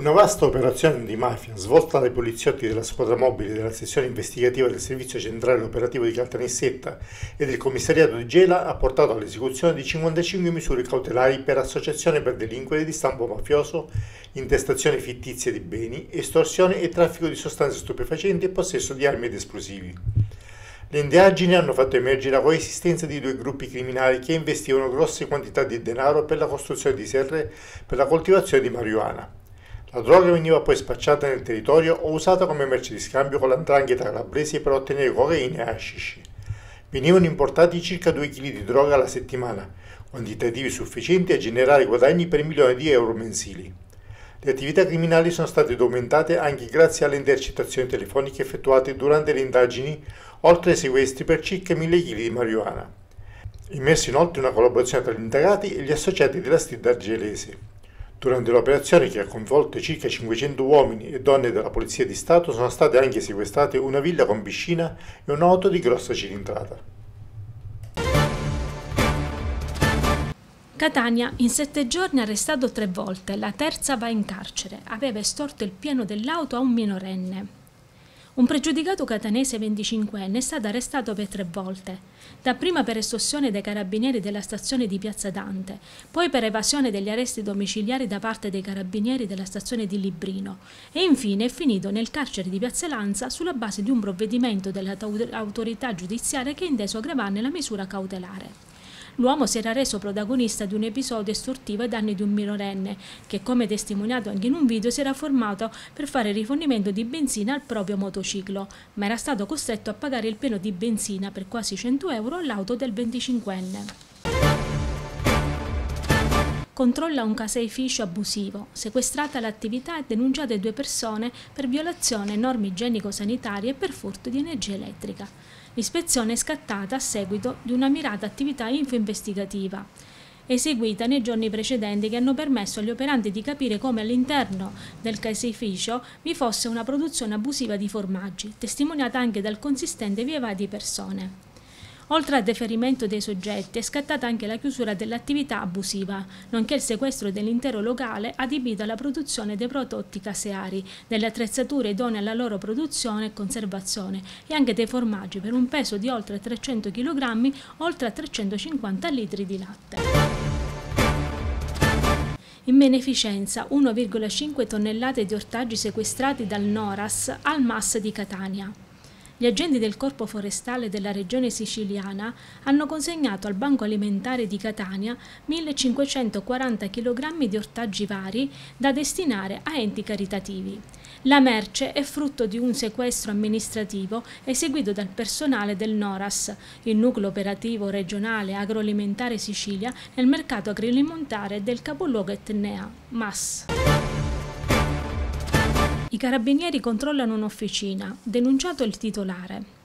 Una vasta operazione di mafia svolta dai poliziotti della squadra mobile della sezione investigativa del servizio centrale operativo di Caltanissetta e del commissariato di Gela ha portato all'esecuzione di 55 misure cautelari per associazione per delinquere di stampo mafioso, intestazione fittizia di beni, estorsione e traffico di sostanze stupefacenti e possesso di armi ed esplosivi. Le indagini hanno fatto emergere la coesistenza di due gruppi criminali che investivano grosse quantità di denaro per la costruzione di serre per la coltivazione di marijuana. La droga veniva poi spacciata nel territorio o usata come merce di scambio con l'andrangheta calabrese per ottenere cocaina e hashish. Venivano importati circa 2 kg di droga alla settimana, quantitativi sufficienti a generare guadagni per milioni di euro mensili. Le attività criminali sono state documentate anche grazie alle intercettazioni telefoniche effettuate durante le indagini, oltre ai sequestri per circa 1000 kg di marijuana. Immerso inoltre una collaborazione tra gli indagati e gli associati della stida argelese. Durante l'operazione che ha coinvolto circa 500 uomini e donne della Polizia di Stato sono state anche sequestrate una villa con piscina e un'auto di grossa cilindrata. Catania in sette giorni ha arrestato tre volte, la terza va in carcere, aveva estorto il pieno dell'auto a un minorenne. Un pregiudicato catanese 25enne è stato arrestato per tre volte, dapprima per estorsione dai carabinieri della stazione di Piazza Dante, poi per evasione degli arresti domiciliari da parte dei carabinieri della stazione di Librino e infine è finito nel carcere di Piazza Lanza sulla base di un provvedimento dell'autorità giudiziaria che ha inteso aggravarne la misura cautelare l'uomo si era reso protagonista di un episodio estortivo ai danni di un minorenne, che come testimoniato anche in un video si era formato per fare rifornimento di benzina al proprio motociclo, ma era stato costretto a pagare il pieno di benzina per quasi 100 euro all'auto del 25enne controlla un caseificio abusivo, sequestrata l'attività e denunciate due persone per violazione norme igienico-sanitarie e per furto di energia elettrica. L'ispezione è scattata a seguito di una mirata attività info-investigativa eseguita nei giorni precedenti che hanno permesso agli operanti di capire come all'interno del caseificio vi fosse una produzione abusiva di formaggi, testimoniata anche dal consistente vievà di persone. Oltre al deferimento dei soggetti è scattata anche la chiusura dell'attività abusiva, nonché il sequestro dell'intero locale adibito alla produzione dei prodotti caseari, delle attrezzature idonee alla loro produzione e conservazione e anche dei formaggi per un peso di oltre 300 kg, oltre a 350 litri di latte. In beneficenza 1,5 tonnellate di ortaggi sequestrati dal Noras al MAS di Catania. Gli agenti del Corpo Forestale della Regione Siciliana hanno consegnato al Banco Alimentare di Catania 1540 kg di ortaggi vari da destinare a enti caritativi. La merce è frutto di un sequestro amministrativo eseguito dal personale del NORAS, il nucleo operativo regionale agroalimentare Sicilia, nel mercato agroalimentare del capoluogo Etnea, MAS. I carabinieri controllano un'officina, denunciato il titolare.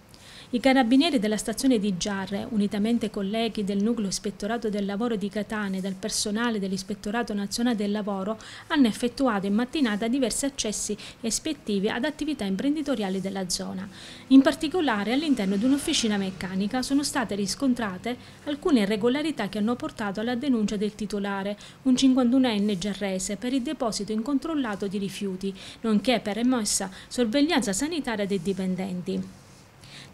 I carabinieri della stazione di Giarre, unitamente colleghi del nucleo ispettorato del lavoro di Catane e del personale dell'ispettorato nazionale del lavoro, hanno effettuato in mattinata diversi accessi ispettivi ad attività imprenditoriali della zona. In particolare all'interno di un'officina meccanica sono state riscontrate alcune irregolarità che hanno portato alla denuncia del titolare, un 51enne giarrese, per il deposito incontrollato di rifiuti, nonché per emessa sorveglianza sanitaria dei dipendenti.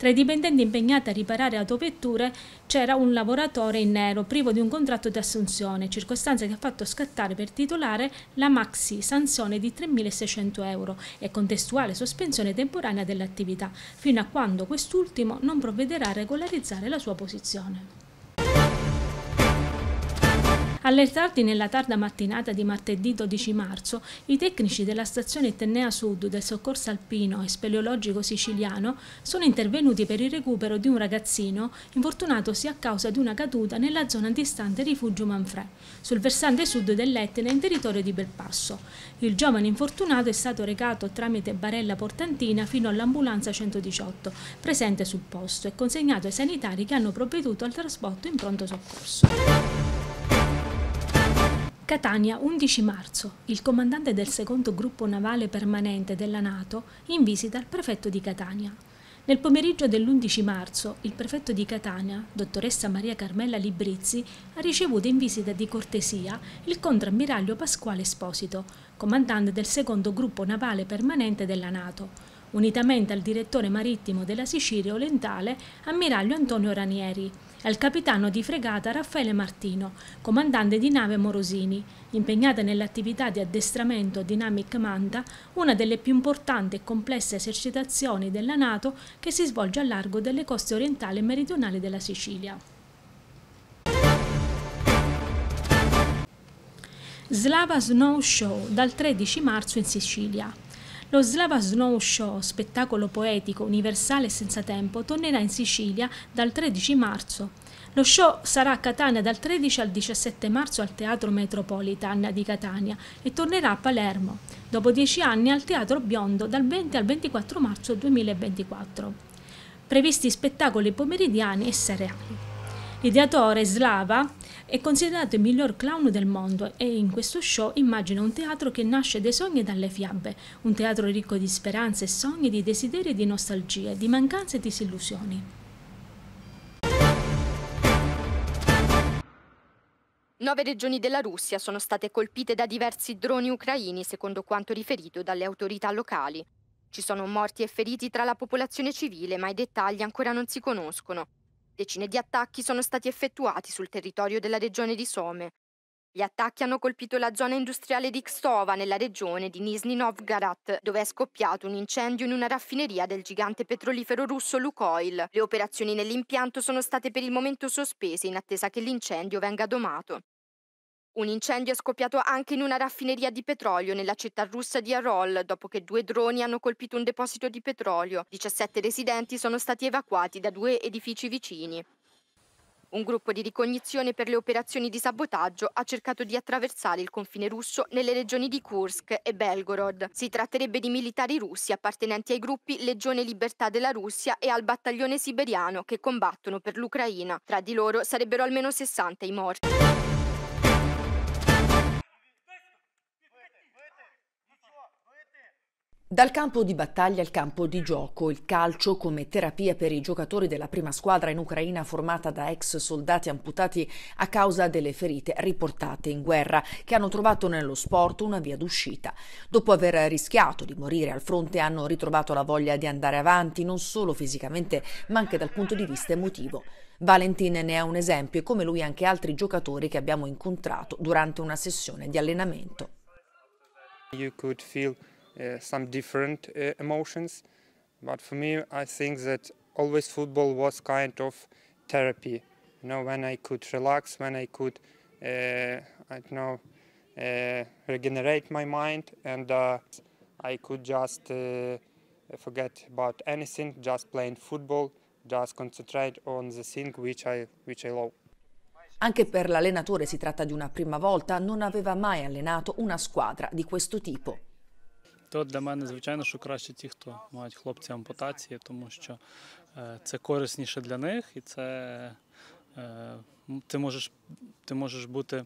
Tra i dipendenti impegnati a riparare autovetture c'era un lavoratore in nero privo di un contratto di assunzione, circostanza che ha fatto scattare per titolare la maxi sanzione di 3.600 euro e contestuale sospensione temporanea dell'attività, fino a quando quest'ultimo non provvederà a regolarizzare la sua posizione. Allertardi nella tarda mattinata di martedì 12 marzo, i tecnici della stazione Tennea Sud del soccorso alpino e speleologico siciliano sono intervenuti per il recupero di un ragazzino infortunatosi a causa di una caduta nella zona antistante rifugio Manfrè, sul versante sud dell'Etna in territorio di Belpasso. Il giovane infortunato è stato recato tramite barella portantina fino all'ambulanza 118, presente sul posto, e consegnato ai sanitari che hanno provveduto al trasporto in pronto soccorso. Catania, 11 marzo. Il comandante del secondo gruppo navale permanente della Nato in visita al prefetto di Catania. Nel pomeriggio dell'11 marzo, il prefetto di Catania, dottoressa Maria Carmela Librizzi, ha ricevuto in visita di cortesia il contrammiraglio Pasquale Esposito, comandante del secondo gruppo navale permanente della Nato, unitamente al direttore marittimo della Sicilia orientale, ammiraglio Antonio Ranieri al capitano di fregata Raffaele Martino, comandante di nave Morosini, impegnata nell'attività di addestramento Dynamic Manta, una delle più importanti e complesse esercitazioni della Nato che si svolge a largo delle coste orientali e meridionali della Sicilia. Slava Snow Show dal 13 marzo in Sicilia. Lo Slava Snow Show, spettacolo poetico, universale e senza tempo, tornerà in Sicilia dal 13 marzo. Lo show sarà a Catania dal 13 al 17 marzo al Teatro Metropolitan di Catania e tornerà a Palermo, dopo dieci anni al Teatro Biondo dal 20 al 24 marzo 2024. Previsti spettacoli pomeridiani e seriali. L'ideatore Slava è considerato il miglior clown del mondo e in questo show immagina un teatro che nasce dai sogni e dalle fiabe, un teatro ricco di speranze e sogni, di desideri e di nostalgie, di mancanze e disillusioni. Nove regioni della Russia sono state colpite da diversi droni ucraini, secondo quanto riferito dalle autorità locali. Ci sono morti e feriti tra la popolazione civile, ma i dettagli ancora non si conoscono. Decine di attacchi sono stati effettuati sul territorio della regione di Some. Gli attacchi hanno colpito la zona industriale di Kstova nella regione di Nizhny Novgorod, dove è scoppiato un incendio in una raffineria del gigante petrolifero russo Lukoil. Le operazioni nell'impianto sono state per il momento sospese in attesa che l'incendio venga domato. Un incendio è scoppiato anche in una raffineria di petrolio nella città russa di Arol, dopo che due droni hanno colpito un deposito di petrolio. 17 residenti sono stati evacuati da due edifici vicini. Un gruppo di ricognizione per le operazioni di sabotaggio ha cercato di attraversare il confine russo nelle regioni di Kursk e Belgorod. Si tratterebbe di militari russi appartenenti ai gruppi Legione Libertà della Russia e al battaglione siberiano che combattono per l'Ucraina. Tra di loro sarebbero almeno 60 i morti. Dal campo di battaglia al campo di gioco, il calcio come terapia per i giocatori della prima squadra in Ucraina formata da ex soldati amputati a causa delle ferite riportate in guerra, che hanno trovato nello sport una via d'uscita. Dopo aver rischiato di morire al fronte hanno ritrovato la voglia di andare avanti non solo fisicamente ma anche dal punto di vista emotivo. Valentin ne è un esempio e come lui anche altri giocatori che abbiamo incontrato durante una sessione di allenamento. You could feel Uh, some different uh, emotions. But for me, I think that always football was kind of therapy. You know, when I could relax, when I could, uh, I don't know, regenerate my mind, and I could just forget about anything, just playing football, just concentrate on the thing which I, which I love. Anche per l'allenatore si tratta di una prima volta, non aveva mai allenato una squadra di questo tipo. То для мене, звичайно, що краще ті, хто мають хлопці ампутації, тому що це корисніше для них, і це ти можеш ти можеш бути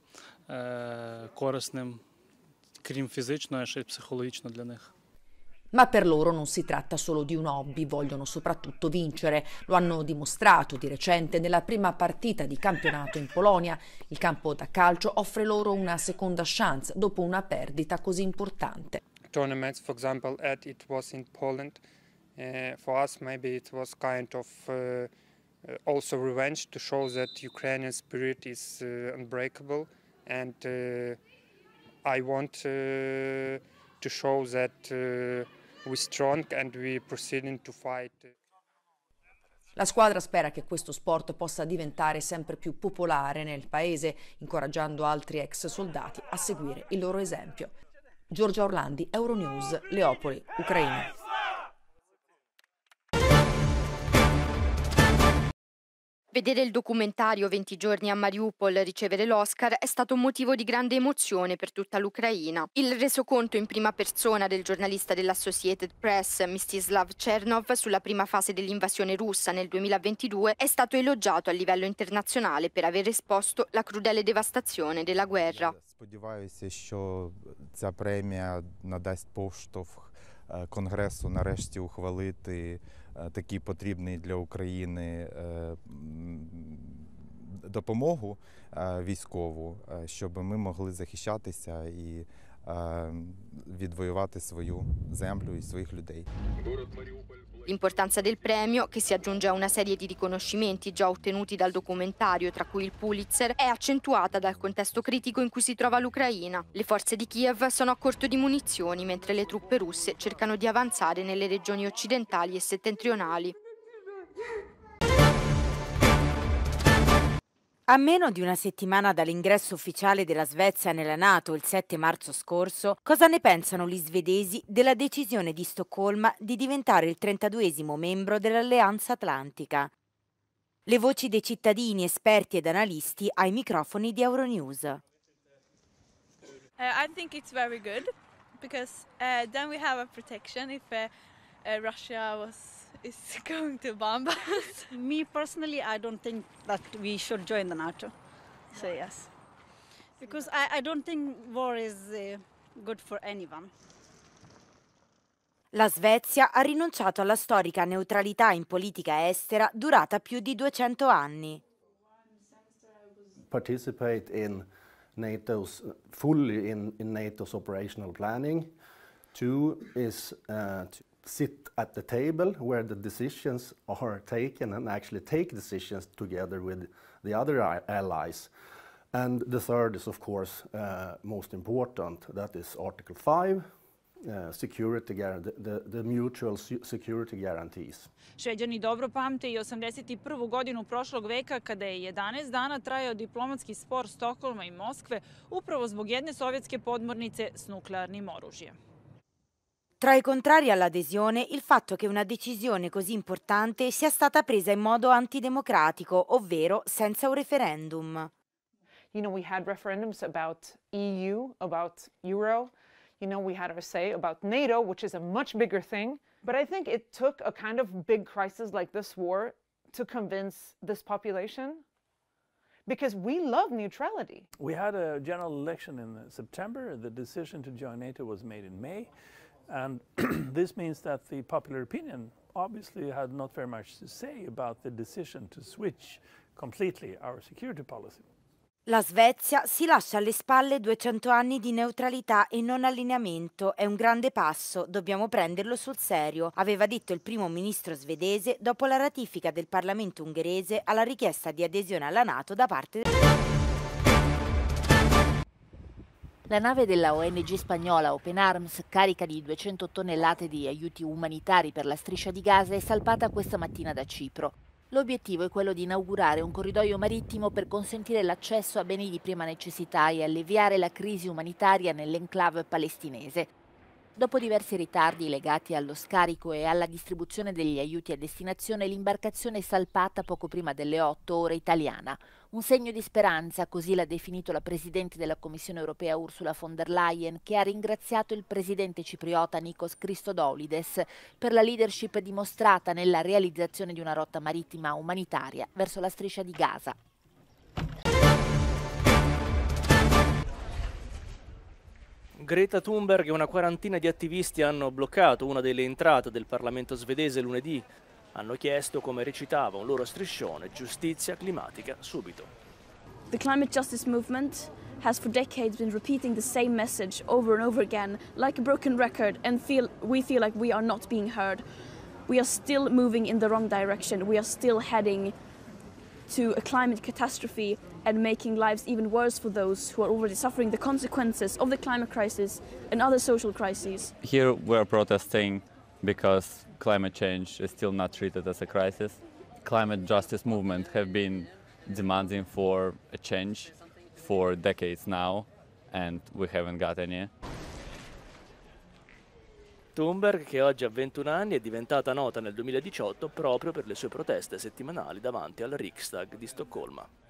корисним, крім фізично, а ще й психологічно для них. Ma per loro non si tratta solo di un hobby, vogliono soprattutto vincere. Lo hanno dimostrato di recente nella prima partita di campionato in Polonia. Il campo da calcio offre loro una seconda chance dopo una perdita così importante. tournaments, for example, at it was in Poland. Uh, for us, maybe it was kind of uh, uh, also revenge to show that Ukrainian spirit is unbreakable, and I want to show that we're strong and we're proceeding to fight. La squadra spera che questo sport possa diventare sempre più popolare nel paese, incoraggiando altri ex soldati a seguire il loro esempio. Giorgia Orlandi, Euronews, Leopoli, Ucraina. Vedere il documentario 20 giorni a Mariupol ricevere l'Oscar è stato un motivo di grande emozione per tutta l'Ucraina. Il resoconto in prima persona del giornalista dell'Associated Press Mstislav Chernov sulla prima fase dell'invasione russa nel 2022 è stato elogiato a livello internazionale per aver esposto la crudele devastazione della guerra. Сподіваюся, що ця премія надасть поштовх Конгресу нарешті ухвалити Е, такий потрібний для України е, допомогу е, військову, щоб ми могли захищатися і відвоювати свою землю і своїх людей. Город Маріуполь. L'importanza del premio, che si aggiunge a una serie di riconoscimenti già ottenuti dal documentario, tra cui il Pulitzer, è accentuata dal contesto critico in cui si trova l'Ucraina. Le forze di Kiev sono a corto di munizioni, mentre le truppe russe cercano di avanzare nelle regioni occidentali e settentrionali. A meno di una settimana dall'ingresso ufficiale della Svezia nella Nato il 7 marzo scorso, cosa ne pensano gli svedesi della decisione di Stoccolma di diventare il 32 membro dell'Alleanza Atlantica? Le voci dei cittadini, esperti ed analisti ai microfoni di Euronews. Uh, I think it's very good because uh, then we have a protection if uh, uh, Russia was is going to bomb us? Me personally, I don't think that we should join the NATO. So yes, because I, I don't think war is uh, good for anyone. La Svezia ha rinunciato alla storica neutralità in politica estera durata più di 200 anni. Participate in NATO's fully in, in NATO's operational planning. Two is uh, sit at the table where the decisions are taken and actually take decisions together with the other allies. And the third is, of course, uh, most important. That is Article 5, Uh, security the, the mutual security guarantees. Šveđani dobro pamte i 81. godinu prošlog veka kada je 11 dana trajao diplomatski spor Stokholma i Moskve upravo zbog jedne sovjetske podmornice s nuklearnim oružjem. Tra i contrari all'adesione il fatto che una decisione così importante sia stata presa in modo antidemocratico, ovvero senza un referendum. You know, we had referendums about EU, about Euro. You know, we had our say about NATO, which is a much bigger thing. But I think it took a kind of big crisis like this war to convince this population because we love neutrality. We had a general election in September. The decision to join NATO was made in May. And this means that the popular opinion obviously had not very much to say about the decision to switch completely our security policy. La Svezia si lascia alle spalle 200 anni di neutralità e non allineamento. È un grande passo, dobbiamo prenderlo sul serio, aveva detto il primo ministro svedese dopo la ratifica del Parlamento ungherese alla richiesta di adesione alla Nato da parte del La nave della ONG spagnola Open Arms, carica di 200 tonnellate di aiuti umanitari per la striscia di Gaza, è salpata questa mattina da Cipro. L'obiettivo è quello di inaugurare un corridoio marittimo per consentire l'accesso a beni di prima necessità e alleviare la crisi umanitaria nell'enclave palestinese. Dopo diversi ritardi legati allo scarico e alla distribuzione degli aiuti a destinazione, l'imbarcazione è salpata poco prima delle 8 ore italiana. Un segno di speranza, così l'ha definito la Presidente della Commissione europea Ursula von der Leyen, che ha ringraziato il Presidente cipriota Nikos Christodoulides per la leadership dimostrata nella realizzazione di una rotta marittima umanitaria verso la striscia di Gaza. Greta Thunberg e una quarantina di attivisti hanno bloccato una delle entrate del Parlamento svedese lunedì hanno chiesto come recitava un loro striscione giustizia climatica subito. The climate justice movement has for decades been repeating the same message over and over again, like a broken record, and feel, we feel like we are not being heard. We are still moving in the wrong direction. We are still heading to a climate catastrophe and making lives even worse for those who are already suffering the consequences of the climate crisis and other social crises. Here we're protesting because climate change is still not treated as a crisis. Climate justice movement have been demanding for a change for decades now and we haven't got any. Thunberg, che oggi ha 21 anni, è diventata nota nel 2018 proprio per le sue proteste settimanali davanti al Riksdag di Stoccolma.